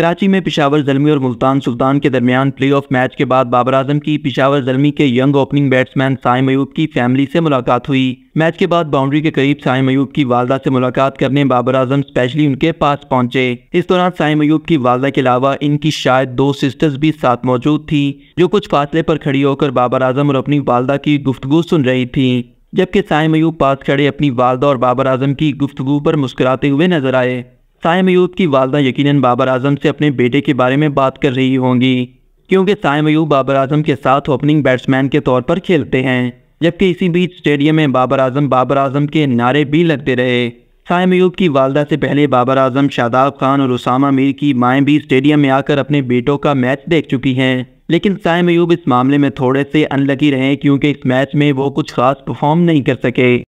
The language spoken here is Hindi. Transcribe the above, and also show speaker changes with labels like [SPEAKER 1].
[SPEAKER 1] कराची में पिशावर जलमी और मुल्तान सुल्तान के दरमियान प्ले ऑफ मैच के बाद बाबर आजम की पिशावर जलमी के young opening batsman Saim Ayub की फैमिली से मुलाकात हुई मैच के बाद बाउंड्री के करीब साय मयूब की वालदा से मुलाकात करने बाबर आजम स्पेशली उनके पास पहुंचे इस दौरान साइम मयूब की वालदा के अलावा इनकी शायद दो सिस्टर्स भी साथ मौजूद थी जो कुछ फासले पर खड़ी होकर बाबर आजम और अपनी वालदा की गुफ्तगु सुन रही थी जबकि साय मयूब पास खड़े अपनी वालदा और बाबर आजम की गुफ्तगु पर मुस्कुराते हुए नजर आए साय मयूब की वालदा यकीनन बाबर आजम से अपने बेटे के बारे में बात कर रही होंगी क्योंकि साय मयूब बाबर आजम के साथ ओपनिंग बैट्समैन के तौर पर खेलते हैं जबकि इसी बीच स्टेडियम में बाबर आजम बाबर आजम के नारे भी लगते रहे साय मयूब की वालदा से पहले बाबर आजम शादाब खान और उसामा मीर की माएँ भी स्टेडियम में आकर अपने बेटों का मैच देख चुकी हैं लेकिन सायम मयूब इस मामले में थोड़े से अनलकी रहे क्योंकि इस मैच में वो कुछ खास परफॉर्म नहीं कर सके